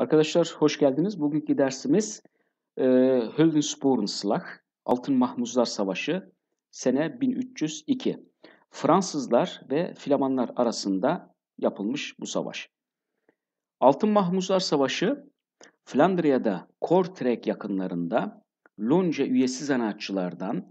Arkadaşlar hoş geldiniz. Bugünkü dersimiz e, Höldensporenslag, Altın Mahmuzlar Savaşı, sene 1302. Fransızlar ve Flamanlar arasında yapılmış bu savaş. Altın Mahmuzlar Savaşı, Flandriya'da Kortrek yakınlarında lonca üyesi zanaatçılardan,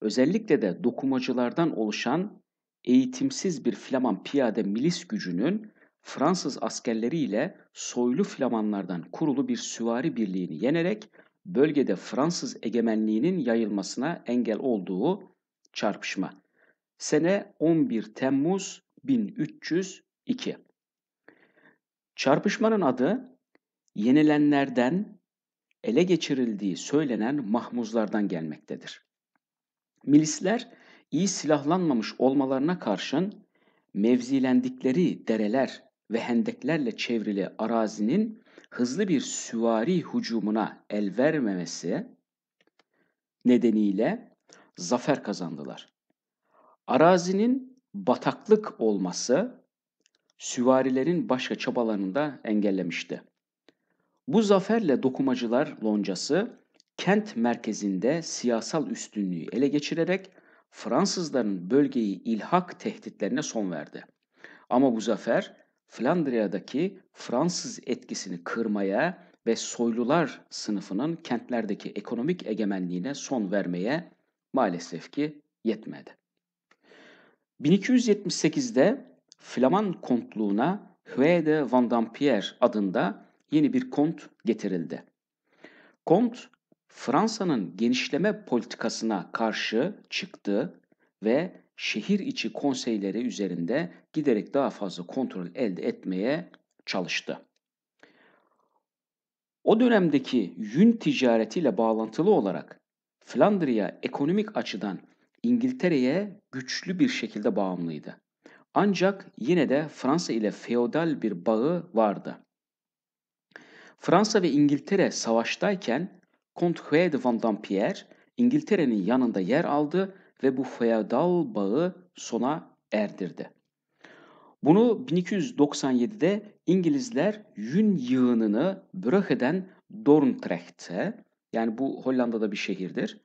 özellikle de dokumacılardan oluşan eğitimsiz bir Flaman piyade milis gücünün Fransız askerleriyle soylu Flamanlardan kurulu bir süvari birliğini yenerek bölgede Fransız egemenliğinin yayılmasına engel olduğu çarpışma. Sene 11 Temmuz 1302. Çarpışmanın adı yenilenlerden ele geçirildiği söylenen mahmuzlardan gelmektedir. Milisler iyi silahlanmamış olmalarına karşın mevzilendikleri dereler ve hendeklerle çevrili arazinin hızlı bir süvari hücumuna el vermemesi nedeniyle zafer kazandılar. Arazinin bataklık olması süvarilerin başka çabalarını da engellemişti. Bu zaferle dokumacılar loncası kent merkezinde siyasal üstünlüğü ele geçirerek Fransızların bölgeyi ilhak tehditlerine son verdi. Ama bu zafer Flandriya'daki Fransız etkisini kırmaya ve soylular sınıfının kentlerdeki ekonomik egemenliğine son vermeye maalesef ki yetmedi. 1278'de Flaman kontluğuna Hue de Van adında yeni bir kont getirildi. Kont, Fransa'nın genişleme politikasına karşı çıktı ve şehir içi konseyleri üzerinde giderek daha fazla kontrol elde etmeye çalıştı. O dönemdeki yün ticaretiyle bağlantılı olarak Flandriya ekonomik açıdan İngiltere'ye güçlü bir şekilde bağımlıydı. Ancak yine de Fransa ile feodal bir bağı vardı. Fransa ve İngiltere savaştayken Comte Huet de Van Dampierre İngiltere'nin yanında yer aldı ve bu feodal bağı sona erdirdi. Bunu 1297'de İngilizler yün yığınını Bröche'den Dorntrecht'e yani bu Hollanda'da bir şehirdir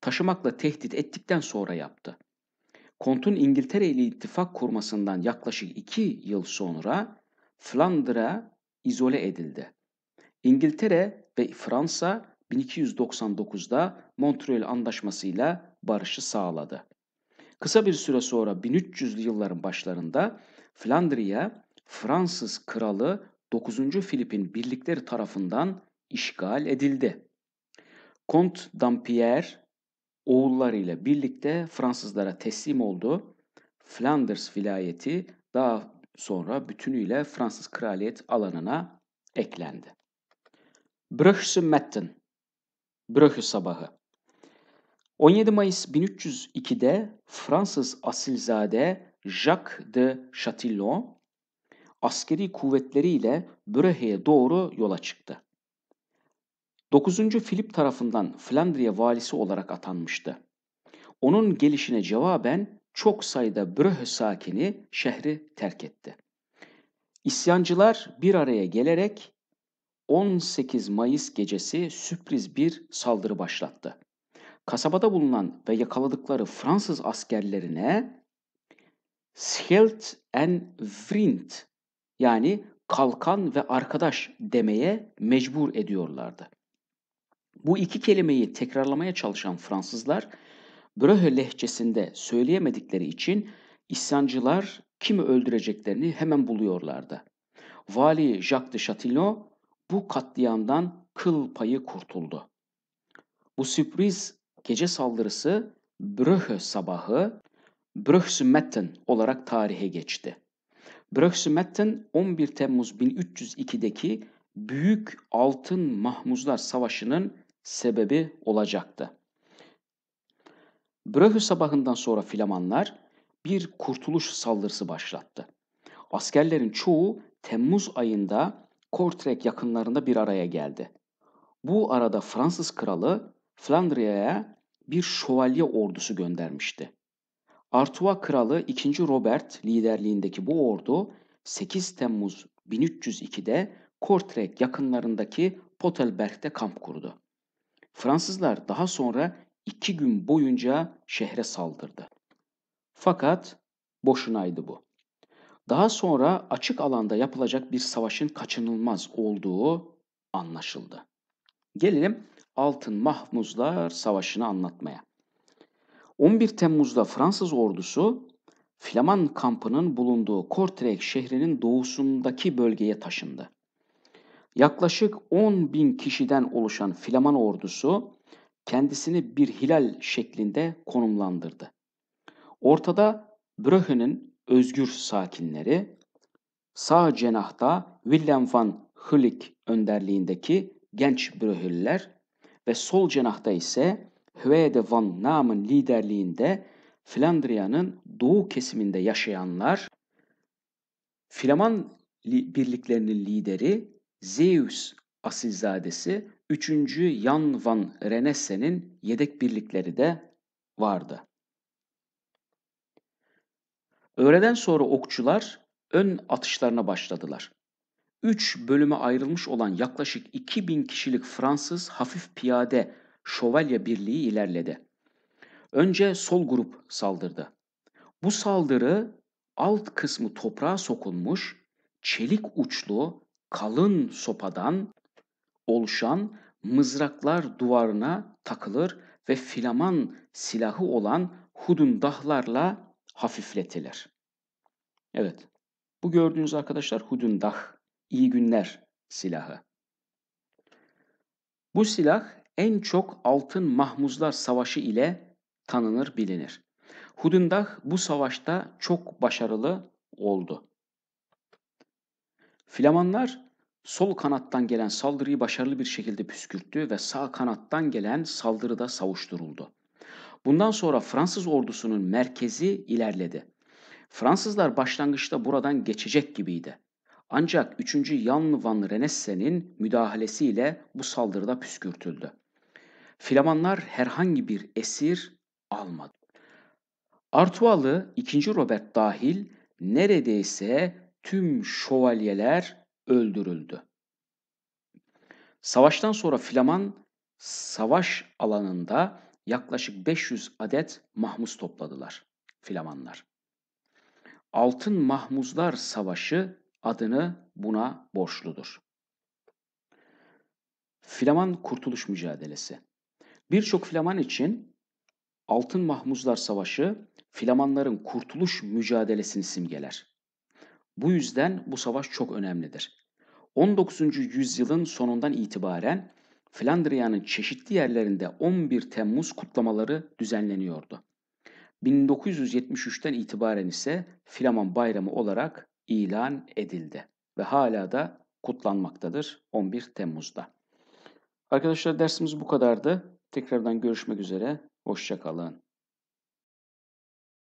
taşımakla tehdit ettikten sonra yaptı. Kont'un İngiltere ile ittifak kurmasından yaklaşık iki yıl sonra Flandra izole edildi. İngiltere ve Fransa 1299'da Montreal Antlaşmasıyla barışı sağladı. Kısa bir süre sonra 1300'lü yılların başlarında Flandriya Fransız kralı 9. Filip'in birlikleri tarafından işgal edildi. Kont Dampierre oğullarıyla birlikte Fransızlara teslim oldu. Flanders vilayeti daha sonra bütünüyle Fransız kraliyet alanına eklendi. Brüchse Metten Brüchse sabahı 17 Mayıs 1302'de Fransız asilzade Jacques de Chatillon askeri kuvvetleriyle Böreh'e doğru yola çıktı. 9. Filip tarafından Flandriya valisi olarak atanmıştı. Onun gelişine cevaben çok sayıda Bröhö sakini şehri terk etti. İsyancılar bir araya gelerek 18 Mayıs gecesi sürpriz bir saldırı başlattı kasabada bulunan ve yakaladıkları Fransız askerlerine Schild en Vrind yani kalkan ve arkadaş demeye mecbur ediyorlardı. Bu iki kelimeyi tekrarlamaya çalışan Fransızlar Bröhe lehçesinde söyleyemedikleri için isyancılar kimi öldüreceklerini hemen buluyorlardı. Vali Jacques de Chatillon bu katliamdan kıl payı kurtuldu. Bu sürpriz gece saldırısı Brühö sabahı Brühsümetten olarak tarihe geçti. Brühsümetten 11 Temmuz 1302'deki Büyük Altın Mahmuzlar Savaşı'nın sebebi olacaktı. Brühü sabahından sonra Flamanlar bir kurtuluş saldırısı başlattı. Askerlerin çoğu Temmuz ayında Kortrek yakınlarında bir araya geldi. Bu arada Fransız kralı Flandria'ya bir şövalye ordusu göndermişti. Artois kralı 2. Robert liderliğindeki bu ordu 8 Temmuz 1302'de Kortrek yakınlarındaki Potelberg'de kamp kurdu. Fransızlar daha sonra iki gün boyunca şehre saldırdı. Fakat boşunaydı bu. Daha sonra açık alanda yapılacak bir savaşın kaçınılmaz olduğu anlaşıldı. Gelelim Altın Mahmuzlar Savaşı'nı anlatmaya. 11 Temmuz'da Fransız ordusu Flaman kampının bulunduğu Kortrijk şehrinin doğusundaki bölgeye taşındı. Yaklaşık 10 bin kişiden oluşan Flaman ordusu kendisini bir hilal şeklinde konumlandırdı. Ortada Bröhün'ün özgür sakinleri, sağ cenahta Willem van Hülik önderliğindeki genç Bröhüller, ve sol ise Hüveyde van Nam'ın liderliğinde Flandriya'nın doğu kesiminde yaşayanlar Flaman birliklerinin lideri Zeus asilzadesi 3. Jan van Renesse'nin yedek birlikleri de vardı. Öğleden sonra okçular ön atışlarına başladılar. 3 bölüme ayrılmış olan yaklaşık 2000 kişilik Fransız hafif piyade şövalye birliği ilerledi. Önce sol grup saldırdı. Bu saldırı alt kısmı toprağa sokulmuş çelik uçlu kalın sopadan oluşan mızraklar duvarına takılır ve filaman silahı olan hudundahlarla hafifletilir. Evet. Bu gördüğünüz arkadaşlar hudundah iyi günler silahı. Bu silah en çok Altın Mahmuzlar Savaşı ile tanınır bilinir. Hudundah bu savaşta çok başarılı oldu. Flamanlar sol kanattan gelen saldırıyı başarılı bir şekilde püskürttü ve sağ kanattan gelen saldırıda savuşturuldu. Bundan sonra Fransız ordusunun merkezi ilerledi. Fransızlar başlangıçta buradan geçecek gibiydi. Ancak 3. Jan Van Renesse'nin müdahalesiyle bu saldırıda püskürtüldü. Flamanlar herhangi bir esir almadı. Artualı 2. Robert dahil neredeyse tüm şövalyeler öldürüldü. Savaştan sonra Flaman savaş alanında yaklaşık 500 adet mahmuz topladılar Flamanlar. Altın Mahmuzlar Savaşı adını buna borçludur. Flaman Kurtuluş Mücadelesi Birçok Flaman için Altın Mahmuzlar Savaşı Flamanların kurtuluş mücadelesini simgeler. Bu yüzden bu savaş çok önemlidir. 19. yüzyılın sonundan itibaren Flandriya'nın çeşitli yerlerinde 11 Temmuz kutlamaları düzenleniyordu. 1973'ten itibaren ise Flaman Bayramı olarak ilan edildi ve hala da kutlanmaktadır 11 Temmuz'da. Arkadaşlar dersimiz bu kadardı. Tekrardan görüşmek üzere. Hoşçakalın.